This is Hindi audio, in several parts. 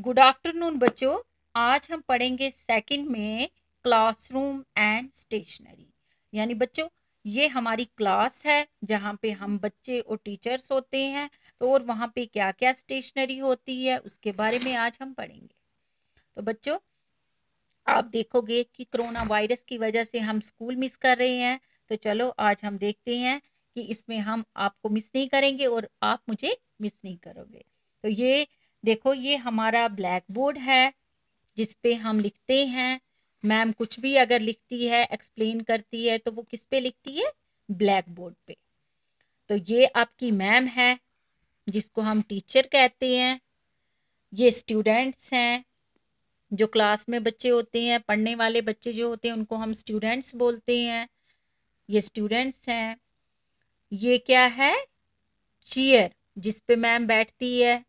गुड आफ्टरनून बच्चों आज हम पढ़ेंगे सेकंड में क्लासरूम एंड स्टेशनरी यानी बच्चों ये हमारी क्लास है जहाँ पे हम बच्चे और टीचर्स होते हैं तो और वहाँ पे क्या क्या स्टेशनरी होती है उसके बारे में आज हम पढ़ेंगे तो बच्चों आप देखोगे कि कोरोना वायरस की वजह से हम स्कूल मिस कर रहे हैं तो चलो आज हम देखते हैं कि इसमें हम आपको मिस नहीं करेंगे और आप मुझे मिस नहीं करोगे तो ये देखो ये हमारा ब्लैक बोर्ड है जिस पे हम लिखते हैं मैम कुछ भी अगर लिखती है एक्सप्लेन करती है तो वो किस पे लिखती है ब्लैक बोर्ड पे तो ये आपकी मैम है जिसको हम टीचर कहते हैं ये स्टूडेंट्स हैं जो क्लास में बच्चे होते हैं पढ़ने वाले बच्चे जो होते हैं उनको हम स्टूडेंट्स बोलते हैं ये स्टूडेंट्स हैं ये क्या है चेयर जिस मैम बैठती है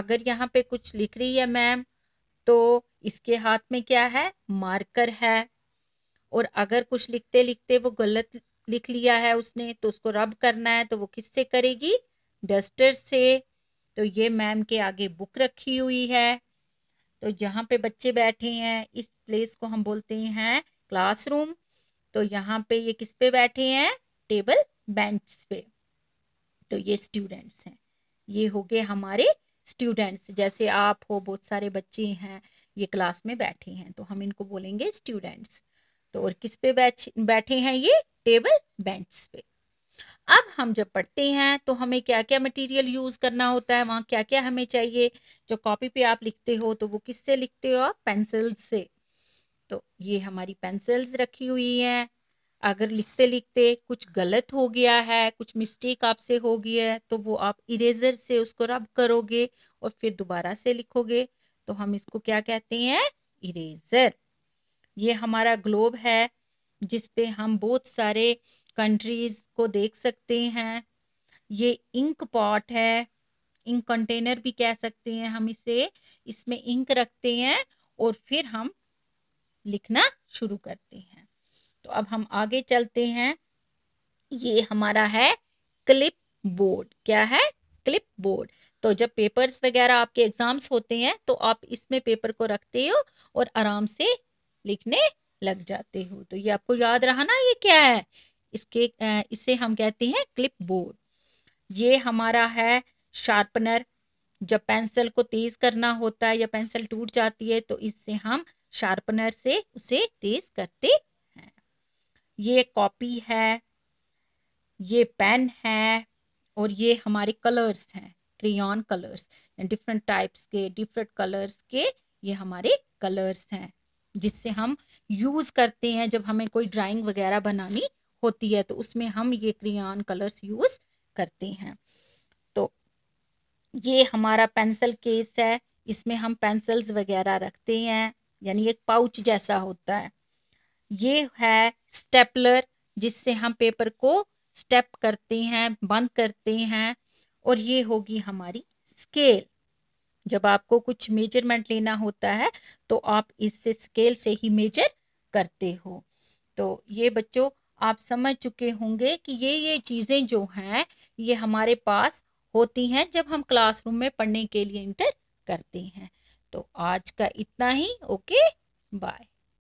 अगर यहाँ पे कुछ लिख रही है मैम तो इसके हाथ में क्या है मार्कर है और अगर कुछ लिखते लिखते वो गलत लिख लिया है उसने तो उसको रब करना है तो वो किससे करेगी डस्टर से तो ये मैम के आगे बुक रखी हुई है तो यहाँ पे बच्चे बैठे हैं इस प्लेस को हम बोलते हैं क्लासरूम तो यहाँ पे ये किस पे बैठे हैं टेबल बेंच पे तो ये स्टूडेंट्स हैं ये हो गए हमारे स्टूडेंट्स जैसे आप हो बहुत सारे बच्चे हैं ये क्लास में बैठे हैं तो हम इनको बोलेंगे स्टूडेंट्स तो और किस पे बैठ बैठे हैं ये टेबल बेंच पे अब हम जब पढ़ते हैं तो हमें क्या क्या मटेरियल यूज़ करना होता है वहाँ क्या क्या हमें चाहिए जो कॉपी पे आप लिखते हो तो वो किससे लिखते हो आप पेंसिल से तो ये हमारी पेंसिल्स रखी हुई हैं अगर लिखते लिखते कुछ गलत हो गया है कुछ मिस्टेक आपसे हो गई है तो वो आप इरेजर से उसको रब करोगे और फिर दोबारा से लिखोगे तो हम इसको क्या कहते हैं इरेजर ये हमारा ग्लोब है जिसपे हम बहुत सारे कंट्रीज को देख सकते हैं ये इंक पॉट है इंक कंटेनर भी कह सकते हैं हम इसे इसमें इंक रखते हैं और फिर हम लिखना शुरू करते हैं तो अब हम आगे चलते हैं ये हमारा है क्लिप बोर्ड क्या है क्लिप बोर्ड तो जब पेपर्स वगैरह आपके एग्जाम्स होते हैं तो आप इसमें पेपर को रखते हो और आराम से लिखने लग जाते हो तो ये आपको याद रहा ना ये क्या है इसके इसे हम कहते हैं क्लिप बोर्ड ये हमारा है शार्पनर जब पेंसिल को तेज करना होता है या पेंसिल टूट जाती है तो इससे हम शार्पनर से उसे तेज करते ये कॉपी है ये पेन है और ये हमारे कलर्स हैं क्रियॉन कलर्स डिफरेंट टाइप्स के डिफरेंट कलर्स के ये हमारे कलर्स हैं जिससे हम यूज़ करते हैं जब हमें कोई ड्राइंग वगैरह बनानी होती है तो उसमें हम ये क्रियॉन कलर्स यूज़ करते हैं तो ये हमारा पेंसिल केस है इसमें हम पेंसिल्स वगैरह रखते हैं यानी एक पाउच जैसा होता है ये है स्टेपलर जिससे हम पेपर को स्टेप करते हैं बंद करते हैं और ये होगी हमारी स्केल जब आपको कुछ मेजरमेंट लेना होता है तो आप इससे स्केल से ही मेजर करते हो तो ये बच्चों आप समझ चुके होंगे कि ये ये चीज़ें जो हैं ये हमारे पास होती हैं जब हम क्लासरूम में पढ़ने के लिए इंटर करते हैं तो आज का इतना ही ओके बाय